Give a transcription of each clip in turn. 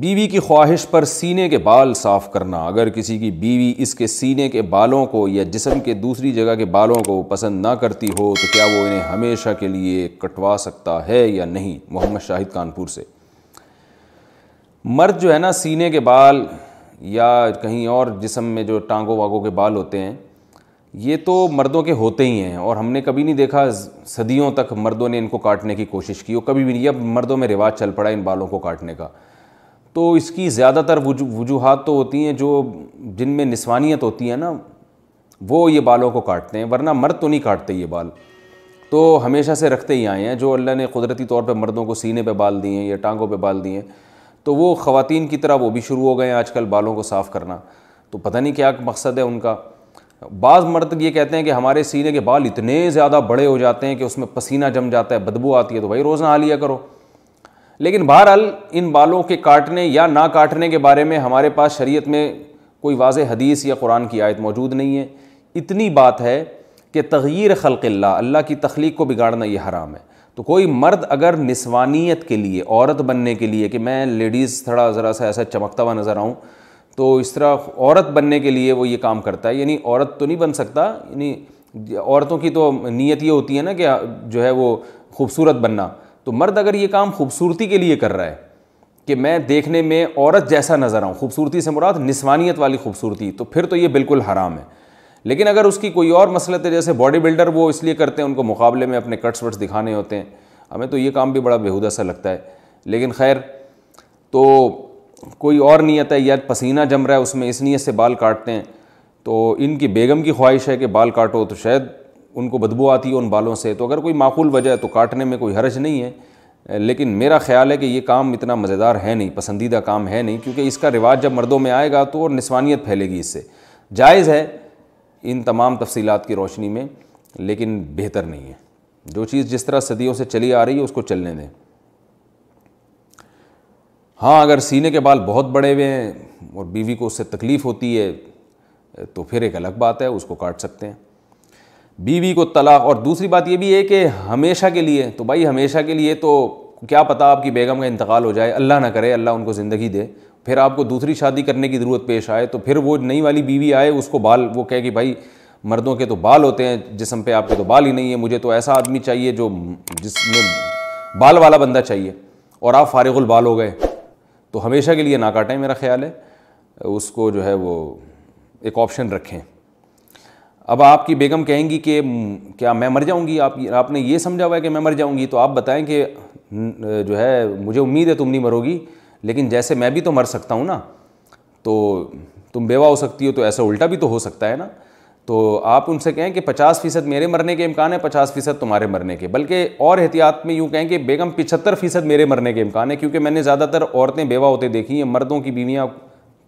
बीवी की ख्वाहिश पर सीने के बाल साफ करना अगर किसी की बीवी इसके सीने के बालों को या जिसम के दूसरी जगह के बालों को पसंद ना करती हो तो क्या वो इन्हें हमेशा के लिए कटवा सकता है या नहीं मोहम्मद शाहिद कानपुर से मर्द जो है ना सीने के बाल या कहीं और जिसम में जो टांगों वागों के बाल होते हैं ये तो मर्दों के होते ही हैं और हमने कभी नहीं देखा सदियों तक मर्दों ने इनको काटने की कोशिश की वो कभी भी नहीं अब मर्दों में रिवाज चल पड़ा इन बालों को काटने का तो इसकी ज़्यादातर वजूहत तो होती हैं जो जिनमें निस्वानियत होती है ना वो ये बालों को काटते हैं वरना मर्द तो नहीं काटते ये बाल तो हमेशा से रखते ही आए हैं जो अल्लाह ने कुदरती तौर पे मर्दों को सीने पे बाल दिए हैं या टांगों पे बाल दिए हैं तो वो ख़वान की तरह वो भी शुरू हो गए हैं आजकल बालों को साफ़ करना तो पता नहीं क्या मकसद है उनका बाज़ मर्द ये कहते हैं कि हमारे सीने के बाल इतने ज़्यादा बड़े हो जाते हैं कि उसमें पसीना जम जाता है बदबू आती है तो भाई रोज़ ना लिया करो लेकिन बहरहाल इन बालों के काटने या ना काटने के बारे में हमारे पास शरीयत में कोई वाज हदीस या कुरान की आयत मौजूद नहीं है इतनी बात है कि तग़ीर खलक़ल्ला अल्लाह की तख्लीक को बिगाड़ना ये हराम है तो कोई मर्द अगर निस्वानियत के लिए औरत बनने के लिए कि मैं लेडीज़ थोड़ा ज़रा सा ऐसा चमकता हुआ नज़र आऊँ तो इस तरह औरत बनने के लिए वो ये काम करता है यानी औरत तो नहीं बन सकता यानी औरतों की तो नीयत ये होती है ना कि जो है वो खूबसूरत बनना तो मर्द अगर ये काम खूबसूरती के लिए कर रहा है कि मैं देखने में औरत जैसा नज़र आऊँ खूबसूरती से मुराद निस्वानियत वाली खूबसूरती तो फिर तो ये बिल्कुल हराम है लेकिन अगर उसकी कोई और मसलत है जैसे बॉडी बिल्डर वो इसलिए करते हैं उनको मुकाबले में अपने कट्स वट्स दिखाने होते हैं हमें तो ये काम भी बड़ा बेहुदा सा लगता है लेकिन खैर तो कोई और नीयत है या पसीना जम रहा है उसमें इस नीयत से बाल काटते हैं तो इनकी बेगम की ख्वाहिश है कि बाल काटो तो शायद उनको बदबू आती है उन बालों से तो अगर कोई माकूल वजह है तो काटने में कोई हर्ज नहीं है लेकिन मेरा ख्याल है कि ये काम इतना मज़ेदार है नहीं पसंदीदा काम है नहीं क्योंकि इसका रिवाज जब मर्दों में आएगा तो और नस्वानियत फैलेगी इससे जायज़ है इन तमाम तफसीलात की रोशनी में लेकिन बेहतर नहीं है जो चीज़ जिस तरह सदियों से चली आ रही है उसको चलने दें हाँ अगर सीने के बाल बहुत बड़े हुए हैं और बीवी को उससे तकलीफ़ होती है तो फिर एक अलग बात है उसको काट सकते हैं बीवी को तलाक और दूसरी बात ये भी है कि हमेशा के लिए तो भाई हमेशा के लिए तो क्या पता आपकी बेगम का इंतकाल हो जाए अल्लाह ना करे अल्लाह उनको ज़िंदगी दे फिर आपको दूसरी शादी करने की ज़रूरत पेश आए तो फिर वो नई वाली बीवी आए उसको बाल वो कहे कि भाई मर्दों के तो बाल होते हैं जिसम पे आपके तो बाल ही नहीं है मुझे तो ऐसा आदमी चाहिए जो जिसमें बाल वाला बंदा चाहिए और आप फारिगुल बाल हो गए तो हमेशा के लिए ना काटें मेरा ख्याल है उसको जो है वो एक ऑप्शन रखें अब आपकी बेगम कहेंगी कि क्या मैं मर जाऊंगी आप आपने ये समझा हुआ है कि मैं मर जाऊंगी तो आप बताएं कि जो है मुझे उम्मीद है तुम नहीं मरोगी लेकिन जैसे मैं भी तो मर सकता हूँ ना तो तुम बेवा हो सकती हो तो ऐसा उल्टा भी तो हो सकता है ना तो आप उनसे कहें कि पचास फ़ीसद मेरे मरने के इम्कान है पचास फ़ीसद तुम्हारे मरने के बल्कि और एहतियात में यूँ कहें कि बेगम पिछहत्तर फ़ीसद मेरे मरने के इम्कान है क्योंकि मैंने ज़्यादातर औरतें बेवा होते देखी हैं मर्दों की बीवियाँ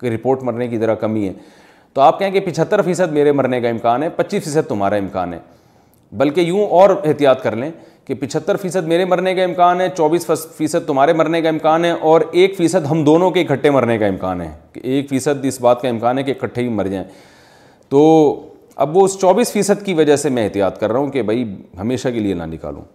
की रिपोर्ट मरने की ज़रा कमी है तो आप कहें कि पिछहत्तर फ़ीसद मेरे मरने का इम्कान है पच्चीस फ़ीसद तुम्हारा इम्कान है बल्कि यूँ और एहतियात कर लें कि पिछहत्तर फ़ीसद मेरे मरने का इम्कान है चौबीस फ़ीसद तुम्हारे मरने का इम्कान है और एक फ़ीसद हम दोनों के इकट्ठे मरने का इम्कान है कि एक फ़ीसद इस बात का इम्कान है कि इकट्ठे ही मर जाएँ तो अब वो उस चौबीस फ़ीसद की वजह से मैं एहतियात कर रहा हूँ कि भाई हमेशा के लिए ना निकालूँ